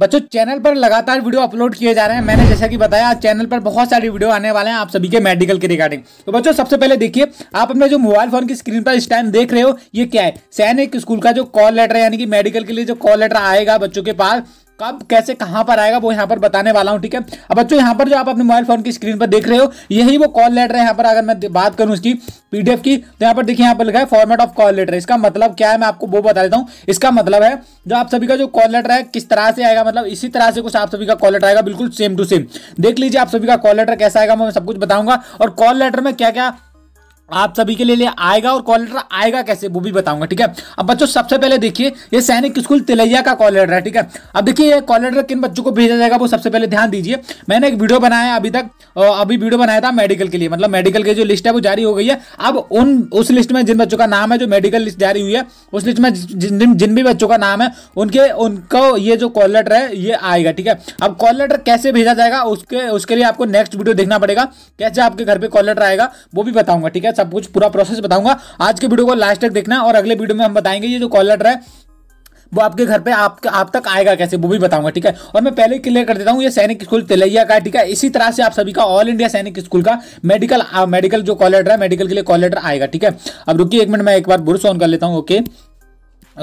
बच्चों चैनल पर लगातार वीडियो अपलोड किए जा रहे हैं मैंने जैसा कि बताया चैनल पर बहुत सारी वीडियो आने वाले हैं आप सभी के मेडिकल के रिगार्डिंग तो बच्चों सबसे पहले देखिए आप अपने जो मोबाइल फोन की स्क्रीन पर इस टाइम देख रहे हो ये क्या है सैनिक स्कूल का जो कॉल लेटर यानी कि मेडिकल के लिए जो कॉल लेटर आएगा बच्चों के पास कब कैसे कहाँ पर आएगा वो यहाँ पर बताने वाला हूँ ठीक है अब बच्चों यहाँ पर जो आप अपने मोबाइल फोन की स्क्रीन पर देख रहे हो यही वो कॉल लेटर है यहाँ पर अगर मैं बात करूँ उसकी पीडीएफ की तो यहाँ पर देखिए यहाँ पर लिखा है फॉर्मेट ऑफ कॉल लेटर इसका मतलब क्या है मैं आपको वो बता देता हूँ इसका मतलब है जो आप सभी का जो कॉल लेटर है किस तरह से आएगा मतलब इसी तरह से कुछ आप सभी का कॉल लेटर आएगा बिल्कुल सेम टू सेम देख लीजिए आप सभी का कॉल लेटर कैसा आएगा मैं सब कुछ बताऊंगा और कॉल लेटर में क्या क्या आप सभी के लिए ले आएगा और कॉल लेटर आएगा कैसे वो भी बताऊंगा ठीक है अब बच्चों सबसे पहले देखिए ये सैनिक स्कूल तिलैया का कॉल लेटर है ठीक है अब देखिए ये कॉल लेटर किन बच्चों को भेजा जाएगा वो सबसे पहले ध्यान दीजिए मैंने एक वीडियो बनाया अभी तक अभी वीडियो बनाया था मेडिकल के लिए मतलब मेडिकल की जो लिस्ट है वो जारी हो गई है अब उन उस लिस्ट में जिन बच्चों का नाम है जो मेडिकल लिस्ट जारी हुई है उस लिस्ट में जिन जिन भी बच्चों का नाम है उनके उनको ये जो कॉल लेटर है ये आएगा ठीक है अब कॉल लेटर कैसे भेजा जाएगा उसके उसके लिए आपको नेक्स्ट वीडियो देखना पड़ेगा कैसे आपके घर पर कॉल लेटर आएगा वो भी बताऊंगा ठीक है सब कुछ पूरा प्रोसेस बताऊंगा आज के वीडियो को लास्ट तक देखना और अगले वीडियो में हम बताएंगे ये जो कॉल लेटर है वो आपके घर पे आप, आप तक आएगा कैसे वो भी बताऊंगा ठीक है और मैं पहले क्लियर कर देता हूँ ये सैनिक स्कूल तिलैया का ठीक है इसी तरह से आप सभी का ऑल इंडिया सैनिक स्कूल का मेडिकल आ, मेडिकल जो कॉल लेटर है मेडिकल के लिए कॉल लेटर आएगा ठीक है अब रुकिए एक मिनट मैं एक बार बुरुस ऑन कर लेता हूँ ओके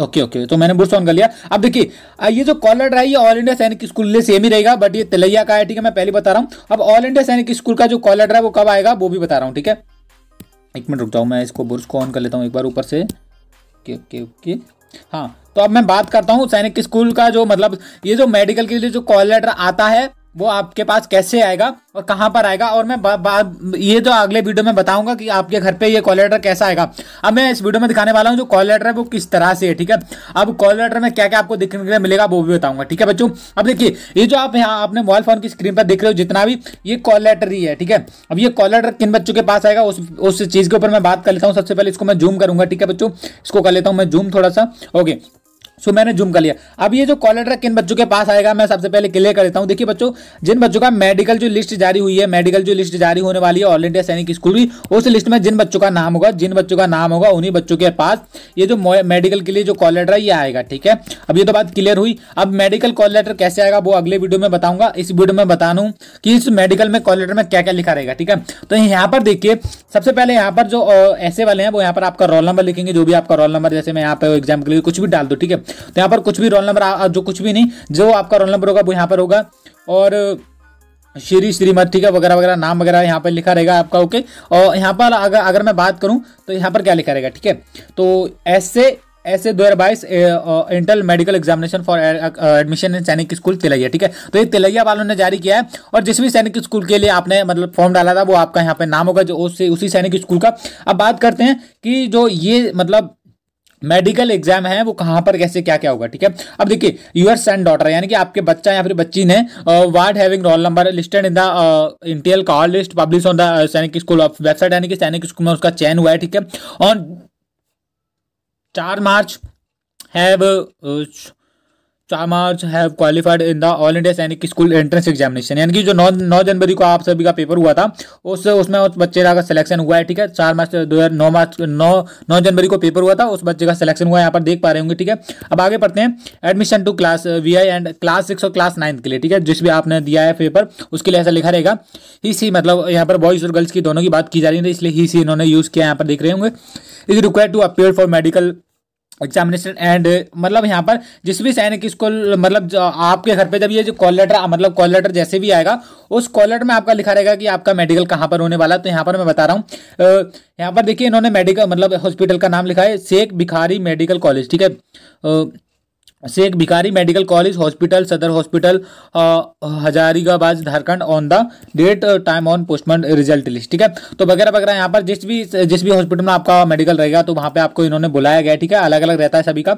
ओके ओके तो मैंने बुर्स ऑन कर लिया अब देखिए ये जो कॉल लेटर है ये ऑल इंडिया सैनिक स्कूल लिए सेम ही रहेगा बट ये तिलैया का है ठीक है मैं पहले बता रहा हूँ अब ऑल इंडिया सैनिक स्कूल का जो कॉल लेटर है वो कब आएगा वो भी बता रहा हूँ ठीक है एक मिनट रुक जाऊँ मैं इसको बुर्ज को ऑन कर लेता हूँ एक बार ऊपर से ओके ओके ओके हाँ तो अब मैं बात करता हूँ सैनिक स्कूल का जो मतलब ये जो मेडिकल के लिए जो कॉल लेटर आता है वो आपके पास कैसे आएगा और कहाँ पर आएगा और मैं बा, बा, ये तो अगले वीडियो में बताऊंगा कि आपके घर पे ये कॉल लेटर कैसा आएगा अब मैं इस वीडियो में दिखाने वाला हूँ जो कॉल लेटर है वो किस तरह से है ठीक है अब कॉल लेटर में क्या क्या आपको देखने के लिए मिलेगा वो भी बताऊंगा ठीक है बच्चों अब देखिए ये जो आप यहाँ अपने मोबाइल फोन की स्क्रीन पर देख रहे हो जितना भी ये कॉल लेटर ही है ठीक है अब ये कॉल लेटर किन बच्चों के पास आएगा उस उस चीज़ के ऊपर मैं बात कर लेता हूँ सबसे पहले इसको मैं जूम करूंगा ठीक है बच्चों इसको कर लेता हूँ मैं जूम थोड़ा सा ओके सो मैंने जूम कर लिया अब ये जो कॉल लेटर किन बच्चों के पास आएगा मैं सबसे पहले क्लियर कर देता हूँ देखिए बच्चों जिन बच्चों का मेडिकल जो लिस्ट जारी हुई है मेडिकल जो लिस्ट जारी होने वाली है ऑल इंडिया सैनिक स्कूल की उस लिस्ट में जिन बच्चों का नाम होगा जिन बच्चों का नाम होगा उन्हीं बच्चों के पास ये जो मेडिकल के लिए जो कॉल लेटर है ये आएगा ठीक है अब ये तो बात क्लियर हुई अब मेडिकल कॉल लेटर कैसे आएगा वो अगले वीडियो में बताऊंगा इस वीडियो में बता दूँ कि इस मेडिकल में कॉल लेटर में क्या क्या लिखा रहेगा ठीक है तो यहाँ पर देखिए सबसे पहले यहाँ पर जो ऐसे वाले हैं वो यहाँ पर आपका रोल नंबर लिखेंगे जो भी आपका रोल नंबर जैसे मैं यहाँ पर एग्जाम के लिए कुछ भी डाल दू ठीक है तो यहाँ पर कुछ भी रोल नंबर जो कुछ भी नहीं जो आपका रोल नंबर होगा वो यहाँ पर होगा और श्री श्रीमद ठीक है वगैरह वगैरह नाम वगैरह यहाँ पर लिखा रहेगा आपका ओके और यहाँ पर अगर अगर मैं बात करूँ तो यहाँ पर क्या लिखा रहेगा ठीक है तो ऐसे ऐसे दो हज़ार बाईस inter medical examination for admission in Sainik school Tilaiya ठीक है तो ये तिलैया वालों ने जारी किया है और जिस भी सैनिक स्कूल के लिए आपने मतलब फॉर्म डाला था वो आपका यहाँ पे नाम होगा जो उसी उसी सैनिक स्कूल का अब बात करते हैं कि जो ये मतलब मेडिकल एग्जाम है वो कहां पर कैसे क्या क्या होगा ठीक है अब देखिए यूर सन डॉटर यानी कि आपके बच्चा या फिर बच्ची ने ward having roll number listed in the interim call list publish on the Sainik school of website यानी कि सैनिक स्कूल में उसका चयन हुआ है ठीक है ऑन चार मार्च हैव चार have qualified in the all India Sainik school entrance examination यानी कि जो नौ नौ जनवरी को आप सभी का पेपर हुआ था उस उसमें उस बच्चे का सिलेक्शन हुआ है ठीक है चार मार्च दो हज़ार नौ मार्च नौ नौ जनवरी को पेपर हुआ था उस बच्चे का सिलेक्शन हुआ है यहाँ पर देख पा रहे होंगे ठीक है अब आगे पढ़ते हैं admission to class V I and class six और क्लास नाइन्थ के लिए ठीक है जिस भी आपने दिया है पेपर उसके लिए ऐसा लिखा रहेगा ही सी मतलब यहाँ पर बॉयज़ और गर्ल्स की दोनों की बात की जा रही है तो इसलिए ही सी इन्होंने यूज़ किया यहाँ पर देख रहे होंगे is require to appear for medical examination and मतलब यहाँ पर जिस भी सैनिक स्कूल मतलब आपके घर पे जब ये जो कॉल लेटर मतलब कॉल लेटर जैसे भी आएगा उस कॉल लेटर में आपका लिखा रहेगा कि आपका मेडिकल कहाँ पर होने वाला है तो यहाँ पर मैं बता रहा हूँ यहाँ पर देखिए इन्होंने मेडिकल मतलब हॉस्पिटल का नाम लिखा है शेख भिखारी मेडिकल कॉलेज ठीक है Sheikh Bhikhari medical college hospital सदर hospital Hazaribagh Jharkhand on the date time on postman result list ठीक है तो वगैरह वगैरह यहाँ पर जिस भी जिस भी हॉस्पिटल में आपका मेडिकल रहेगा तो वहाँ पे आपको इन्होंने बुलाया गया ठीक है अलग अलग रहता है सभी का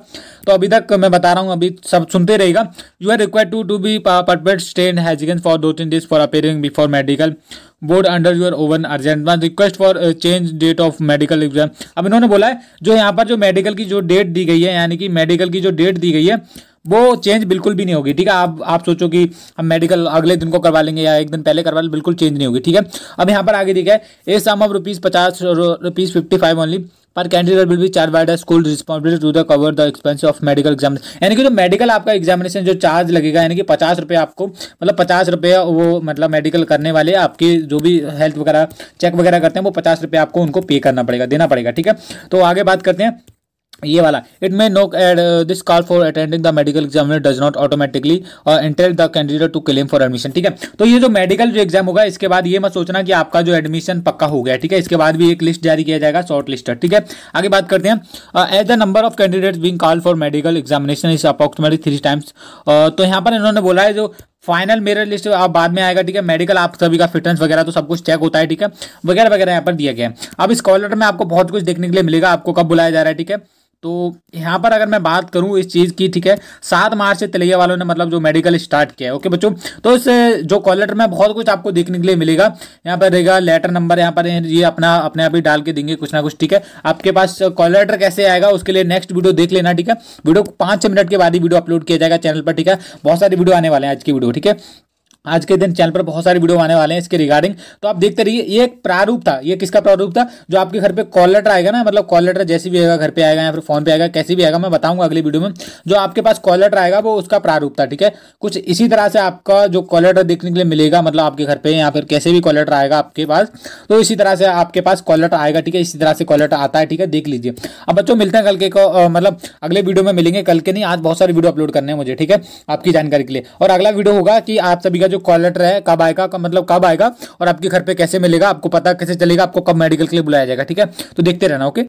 तो अभी तक मैं बता रहा हूँ अभी सब सुनते रहेगा you are require to to be perfect stain हैजिगेंस फॉर दो तीन days for appearing before medical board under your own urgent request for change date of medical exam अब इन्होंने बोला है जो यहाँ पर जो मेडिकल की जो डेट दी गई है यानी कि मेडिकल की जो डेट दी गई है वो चेंज बिल्कुल भी नहीं होगी ठीक है आप आप सोचो कि हम मेडिकल अगले दिन को करवा लेंगे या एक दिन पहले करवा लेंगे बिल्कुल चेंज नहीं होगी ठीक है अब यहाँ पर आगे देखा है ए सम ऑफ रुपीज़ पचास rupees fifty five only per candidate will be charge by the school responsibility to the cover the expense of medical exam यानी कि जो मेडिकल आपका एग्जामिनेशन जो चार्ज लगेगा यानी कि पचास रुपये आपको मतलब पचास रुपये वो मतलब मेडिकल करने वाले आपकी जो भी हेल्थ वगैरह चेक वगैरह करते हैं वो पचास रुपये आपको उनको पे करना पड़ेगा देना पड़ेगा ठीक है तो आगे बात करते हैं ये वाला it may noted this call for attending the medical exam does not automatically और entitle the candidate to claim for admission ठीक है तो ये जो मेडिकल जो एग्जाम होगा इसके बाद ये मत सोचना कि आपका जो एडमिशन पक्का हो गया ठीक है इसके बाद भी एक लिस्ट जारी किया जाएगा शॉर्ट लिस्ट ठीक है आगे बात करते हैं as the number of candidates being call for medical examination is approximately three times तो यहाँ पर इन्होंने बोला है जो फाइनल मेरा लिस्ट आप बाद में आएगा ठीक है मेडिकल आप सभी का फिटनेस वगैरह तो सब कुछ चेक होता है ठीक है वगैरह वगैरह यहाँ पर दिया गया है अब इस कॉलर में आपको बहुत कुछ देखने के लिए मिलेगा आपको कब बुलाया जा रहा है ठीक है तो यहाँ पर अगर मैं बात करूँ इस चीज़ की ठीक है सात मार्च से तिलैया वालों ने मतलब जो मेडिकल स्टार्ट किया है ओके बच्चों तो इस जो कॉल लेटर में बहुत कुछ आपको देखने के लिए मिलेगा यहाँ पर रहेगा लेटर नंबर यहाँ पर ये अपना अपने आप ही डाल के देंगे कुछ ना कुछ ठीक है आपके पास कॉल लेटर कैसे आएगा उसके लिए नेक्स्ट वीडियो देख लेना ठीक है वीडियो पाँच मिनट के बाद ही वीडियो अपलोड किया जाएगा चैनल पर ठीक है बहुत सारी वीडियो आने वाले हैं आज की वीडियो ठीक है आज के दिन चैनल पर बहुत सारे वीडियो आने वाले हैं इसके रिगार्डिंग तो आप देखते रहिए ये एक प्रारूप था ये किसका प्रारूप था जो आपके घर पे कॉल लेटर आएगा ना मतलब कॉल लेटर जैसे भी आएगा घर पे आएगा या फिर फोन पे आएगा कैसे भी आएगा मैं बताऊंगा अगली वीडियो में जो आपके पास कॉल लेटर आएगा वो उसका प्रारूप था ठीक है कुछ इसी तरह से आपका जो कॉल लेटर देखने के लिए मिलेगा मतलब आपके घर पे या फिर कैसे भी कॉल लेटर आएगा आपके पास तो इसी तरह से आपके पास कॉल लेटर आएगा ठीक है इसी तरह से कॉल लेटर आता है ठीक है देख लीजिए अब बच्चों मिलते हैं कल के मतलब अगले वीडियो में मिलेंगे कल के नहीं आज बहुत सारे वीडियो अपलोड करने हैं मुझे ठीक है आपकी जानकारी के लिए और अगला वीडियो होगा कि आप सभी का जो जो कॉल लेटर है कब आएगा मतलब कब आएगा और आपके घर पे कैसे मिलेगा आपको पता कैसे चलेगा आपको कब मेडिकल के लिए बुलाया जाएगा ठीक है तो देखते रहना ओके